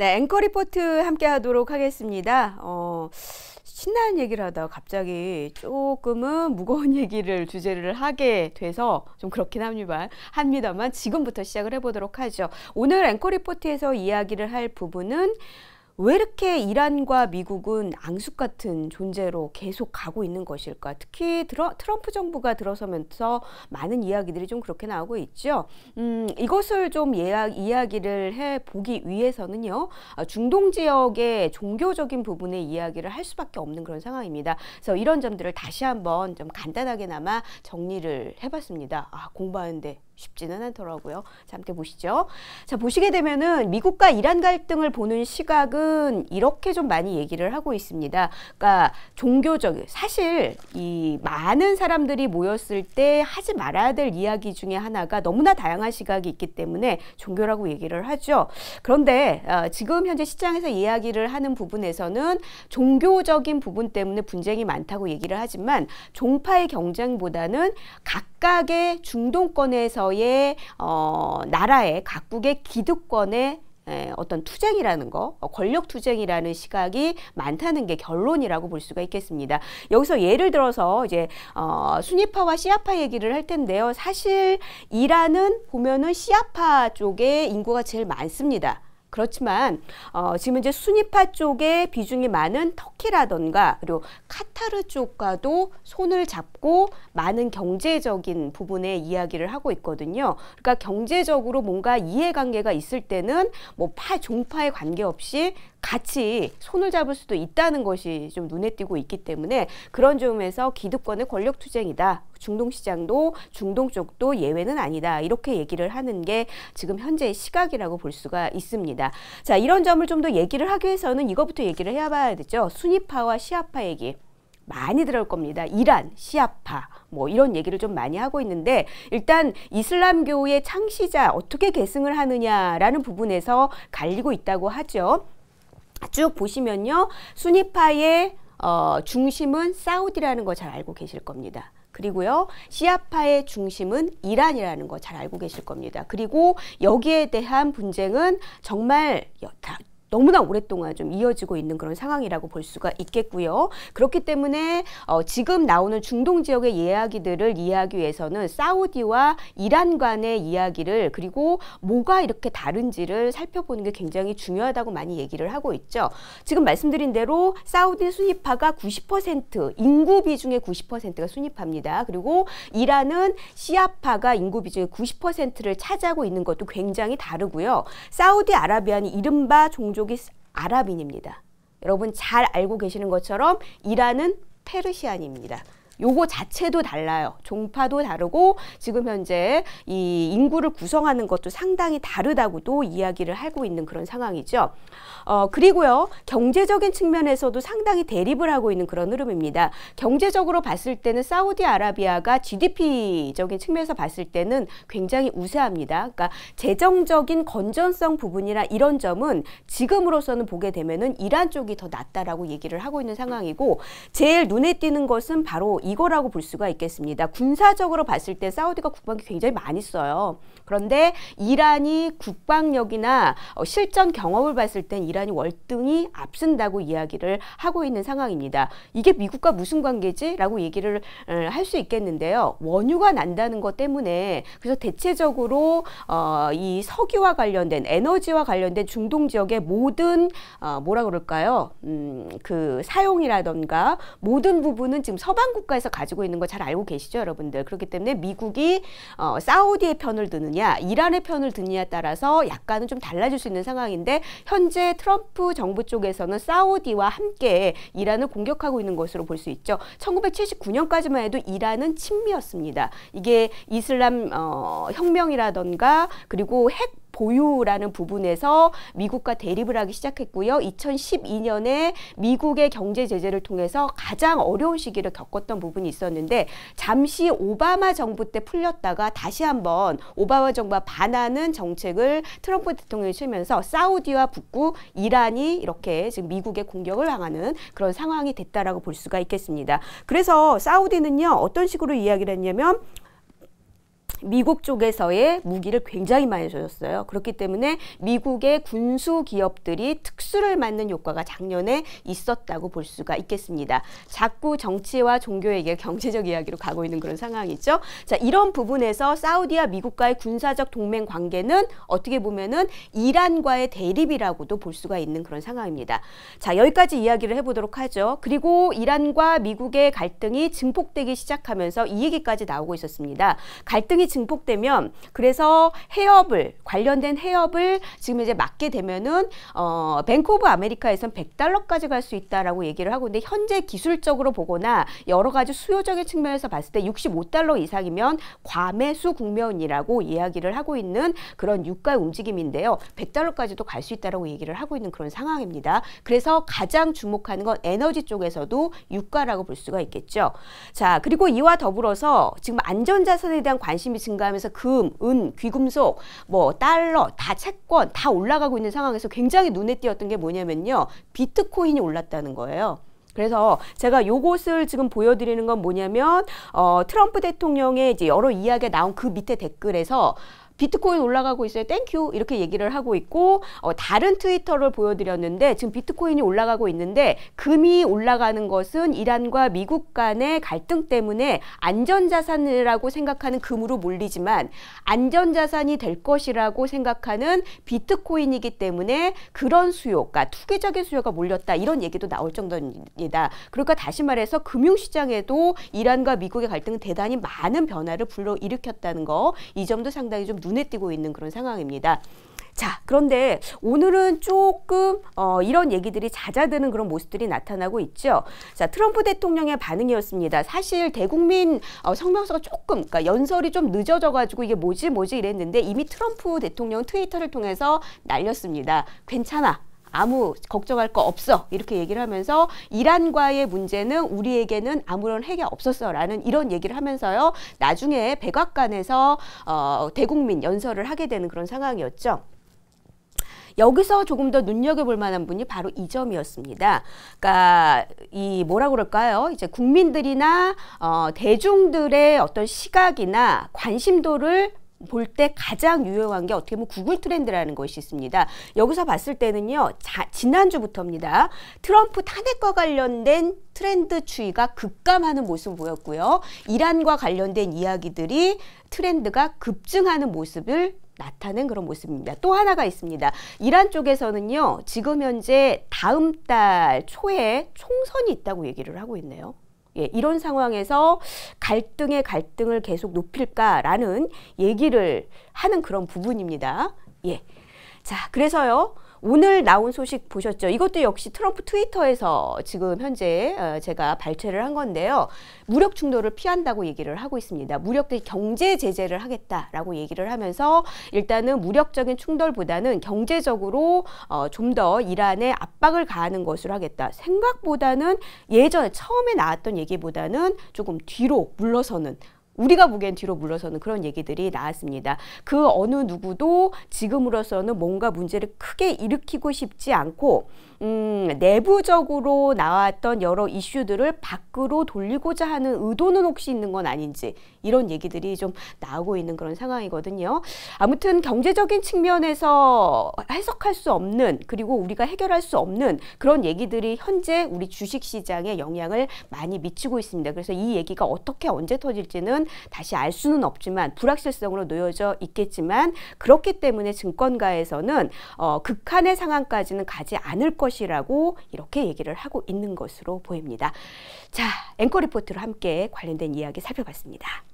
네, 앵커 리포트 함께 하도록 하겠습니다. 어, 신나는 얘기를 하다 갑자기 조금은 무거운 얘기를 주제를 하게 돼서 좀 그렇긴 합니다만, 합니다만 지금부터 시작을 해보도록 하죠. 오늘 앵커 리포트에서 이야기를 할 부분은 왜 이렇게 이란과 미국은 앙숙 같은 존재로 계속 가고 있는 것일까? 특히 드러, 트럼프 정부가 들어서면서 많은 이야기들이 좀 그렇게 나오고 있죠. 음, 이것을 좀 예야, 이야기를 해 보기 위해서는요, 어, 중동 지역의 종교적인 부분의 이야기를 할 수밖에 없는 그런 상황입니다. 그래서 이런 점들을 다시 한번 좀 간단하게나마 정리를 해봤습니다. 아, 공부하는데 쉽지는 않더라고요. 자, 함께 보시죠. 자, 보시게 되면은 미국과 이란 갈등을 보는 시각은 이렇게 좀 많이 얘기를 하고 있습니다. 그러니까 종교적, 사실 이 많은 사람들이 모였을 때 하지 말아야 될 이야기 중에 하나가 너무나 다양한 시각이 있기 때문에 종교라고 얘기를 하죠. 그런데 어, 지금 현재 시장에서 이야기를 하는 부분에서는 종교적인 부분 때문에 분쟁이 많다고 얘기를 하지만 종파의 경쟁보다는 각 각각의 중동권에서의 어, 나라의 각국의 기득권의 어떤 투쟁이라는 거, 어, 권력 투쟁이라는 시각이 많다는 게 결론이라고 볼 수가 있겠습니다. 여기서 예를 들어서 이제 어, 순위파와 시아파 얘기를 할 텐데요. 사실 이란은 보면은 시아파 쪽에 인구가 제일 많습니다. 그렇지만 어, 지금 이제 순위파 쪽에 비중이 많은 터키라던가 그리고 카타르 쪽과도 손을 잡고 많은 경제적인 부분의 이야기를 하고 있거든요. 그러니까 경제적으로 뭔가 이해관계가 있을 때는 뭐 파 종파에 관계없이 같이 손을 잡을 수도 있다는 것이 좀 눈에 띄고 있기 때문에 그런 점에서 기득권의 권력투쟁이다 중동 시장도 중동 쪽도 예외는 아니다. 이렇게 얘기를 하는 게 지금 현재의 시각이라고 볼 수가 있습니다. 자, 이런 점을 좀 더 얘기를 하기 위해서는 이거부터 얘기를 해 봐야 되죠. 순위파와 시아파 얘기. 많이 들을 겁니다. 이란, 시아파, 뭐 이런 얘기를 좀 많이 하고 있는데 일단 이슬람교의 창시자 어떻게 계승을 하느냐라는 부분에서 갈리고 있다고 하죠. 쭉 보시면요. 순위파의 어, 중심은 사우디라는 거 잘 알고 계실 겁니다. 그리고요 시아파의 중심은 이란이라는 거 잘 알고 계실 겁니다. 그리고 여기에 대한 분쟁은 정말 너무나 오랫동안 좀 이어지고 있는 그런 상황이라고 볼 수가 있겠고요. 그렇기 때문에 어, 지금 나오는 중동 지역의 이야기들을 이해하기 위해서는 사우디와 이란 간의 이야기를 그리고 뭐가 이렇게 다른지를 살펴보는 게 굉장히 중요하다고 많이 얘기를 하고 있죠. 지금 말씀드린 대로 사우디 순위파가 90% 인구 비중의 90%가 순위파입니다. 그리고 이란은 시아파가 인구 비중의 90%를 차지하고 있는 것도 굉장히 다르고요. 사우디 아라비아는 이른바 종종 민족이 아랍인입니다. 여러분 잘 알고 계시는 것처럼 이란은 페르시안입니다. 요거 자체도 달라요. 종파도 다르고 지금 현재 이 인구를 구성하는 것도 상당히 다르다고도 이야기를 하고 있는 그런 상황이죠. 어, 그리고요. 경제적인 측면에서도 상당히 대립을 하고 있는 그런 흐름입니다. 경제적으로 봤을 때는 사우디아라비아가 GDP적인 측면에서 봤을 때는 굉장히 우세합니다. 그러니까 재정적인 건전성 부분이나 이런 점은 지금으로서는 보게 되면은 이란 쪽이 더 낫다라고 얘기를 하고 있는 상황이고 제일 눈에 띄는 것은 바로 이 이거라고 볼 수가 있겠습니다. 군사적으로 봤을 때 사우디가 국방비 굉장히 많이 써요. 그런데 이란이 국방력이나 어, 실전 경험을 봤을 땐 이란이 월등히 앞선다고 이야기를 하고 있는 상황입니다. 이게 미국과 무슨 관계지라고 얘기를 어, 할수 있겠는데요. 원유가 난다는 것 때문에 그래서 대체적으로 어, 이 석유와 관련된 에너지와 관련된 중동 지역의 모든 뭐라 그럴까요? 음, 그 사용이라던가 모든 부분은 지금 서방 국가 우리에서 가지고 있는 거 잘 알고 계시죠, 여러분들. 그렇기 때문에 미국이 어, 사우디의 편을 드느냐, 이란의 편을 드느냐에 따라서 약간은 좀 달라질 수 있는 상황인데 현재 트럼프 정부 쪽에서는 사우디와 함께 이란을 공격하고 있는 것으로 볼 수 있죠. 1979년까지만 해도 이란은 친미였습니다. 이게 이슬람 어, 혁명이라던가 그리고 핵 보유라는 부분에서 미국과 대립을 하기 시작했고요. 2012년에 미국의 경제 제재를 통해서 가장 어려운 시기를 겪었던 부분이 있었는데 잠시 오바마 정부 때 풀렸다가 다시 한번 오바마 정부와 반하는 정책을 트럼프 대통령이 쓰면서 사우디와 북구, 이란이 이렇게 지금 미국의 공격을 당하는 그런 상황이 됐다라고 볼 수가 있겠습니다. 그래서 사우디는요 어떤 식으로 이야기를 했냐면 미국 쪽에서의 무기를 굉장히 많이 줘줬어요. 그렇기 때문에 미국의 군수 기업들이 특수를 맞는 효과가 작년에 있었다고 볼 수가 있겠습니다. 자꾸 정치와 종교 에게 경제적 이야기로 가고 있는 그런 상황이죠. 자, 이런 부분에서 사우디와 미국과의 군사적 동맹 관계는 어떻게 보면은 이란과의 대립이라고도 볼 수가 있는 그런 상황입니다. 자, 여기까지 이야기를 해보도록 하죠. 그리고 이란과 미국의 갈등이 증폭되기 시작하면서 이 얘기까지 나오고 있었습니다. 갈등이 증폭되면 그래서 해협을 관련된 해협을 지금 이제 막게 되면은 어, 뱅크 오브 아메리카에선 100달러까지 갈 수 있다라고 얘기를 하고 있는데 현재 기술적으로 보거나 여러 가지 수요적인 측면에서 봤을 때 65달러 이상이면 과매수 국면이라고 이야기를 하고 있는 그런 유가 움직임인데요. 100달러까지도 갈 수 있다라고 얘기를 하고 있는 그런 상황입니다. 그래서 가장 주목하는 건 에너지 쪽에서도 유가라고 볼 수가 있겠죠. 자, 그리고 이와 더불어서 지금 안전자산에 대한 관심이 증가하면서 금, 은, 귀금속, 뭐 달러, 다 채권 다 올라가고 있는 상황에서 굉장히 눈에 띄었던 게 뭐냐면요. 비트코인이 올랐다는 거예요. 그래서 제가 요것을 지금 보여드리는 건 뭐냐면 어, 트럼프 대통령의 이제 여러 이야기가 나온 그 밑에 댓글에서 비트코인 올라가고 있어요. 땡큐 이렇게 얘기를 하고 있고 어, 다른 트위터를 보여드렸는데 지금 비트코인이 올라가고 있는데 금이 올라가는 것은 이란과 미국 간의 갈등 때문에 안전자산이라고 생각하는 금으로 몰리지만 안전자산이 될 것이라고 생각하는 비트코인이기 때문에 그런 수요가 그러니까 투기적인 수요가 몰렸다 이런 얘기도 나올 정도입니다. 그러니까 다시 말해서 금융시장에도 이란과 미국의 갈등은 대단히 많은 변화를 불러일으켰다는 거 이 점도 상당히 좀 눈. 눈에 띄고 있는 그런 상황입니다. 자, 그런데 오늘은 조금 어, 이런 얘기들이 잦아드는 그런 모습들이 나타나고 있죠. 자, 트럼프 대통령의 반응이었습니다. 사실 대국민 어, 성명서가 조금, 그러니까 연설이 좀 늦어져가지고 이게 뭐지 뭐지 이랬는데 이미 트럼프 대통령 트위터를 통해서 날렸습니다. 괜찮아. 아무 걱정할 거 없어 이렇게 얘기를 하면서 이란과의 문제는 우리에게는 아무런 핵이 없었어라는 이런 얘기를 하면서요 나중에 백악관에서 어, 대국민 연설을 하게 되는 그런 상황이었죠. 여기서 조금 더 눈여겨볼 만한 분이 바로 이 점이었습니다. 그러니까 이 뭐라 그럴까요? 이제 국민들이나 어, 대중들의 어떤 시각이나 관심도를 볼때 가장 유용한 게 어떻게 보면 구글 트렌드라는 것이 있습니다. 여기서 봤을 때는요. 자, 지난주부터입니다. 트럼프 탄핵과 관련된 트렌드 추이가 급감하는 모습 보였고요. 이란과 관련된 이야기들이 트렌드가 급증하는 모습을 나타낸 그런 모습입니다. 또 하나가 있습니다. 이란 쪽에서는요. 지금 현재 다음 달 초에 총선이 있다고 얘기를 하고 있네요. 예, 이런 상황에서 갈등의 갈등을 계속 높일까라는 얘기를 하는 그런 부분입니다. 예. 자, 그래서요. 오늘 나온 소식 보셨죠? 이것도 역시 트럼프 트위터에서 지금 현재 어, 제가 발췌를 한 건데요. 무력 충돌을 피한다고 얘기를 하고 있습니다. 무력 대 경제 제재를 하겠다라고 얘기를 하면서 일단은 무력적인 충돌보다는 경제적으로 어, 좀더 이란에 압박을 가하는 것으로 하겠다. 생각보다는 예전에 처음에 나왔던 얘기보다는 조금 뒤로 물러서는 우리가 보기엔 뒤로 물러서는 그런 얘기들이 나왔습니다. 그 어느 누구도 지금으로서는 뭔가 문제를 크게 일으키고 싶지 않고 음, 내부적으로 나왔던 여러 이슈들을 밖으로 돌리고자 하는 의도는 혹시 있는 건 아닌지 이런 얘기들이 좀 나오고 있는 그런 상황이거든요. 아무튼 경제적인 측면에서 해석할 수 없는 그리고 우리가 해결할 수 없는 그런 얘기들이 현재 우리 주식 시장에 영향을 많이 미치고 있습니다. 그래서 이 얘기가 어떻게 언제 터질지는 다시 알 수는 없지만 불확실성으로 놓여져 있겠지만 그렇기 때문에 증권가에서는 어, 극한의 상황까지는 가지 않을 것이라고 이렇게 얘기를 하고 있는 것으로 보입니다. 자, 앵커 리포트로 함께 관련된 이야기 살펴봤습니다.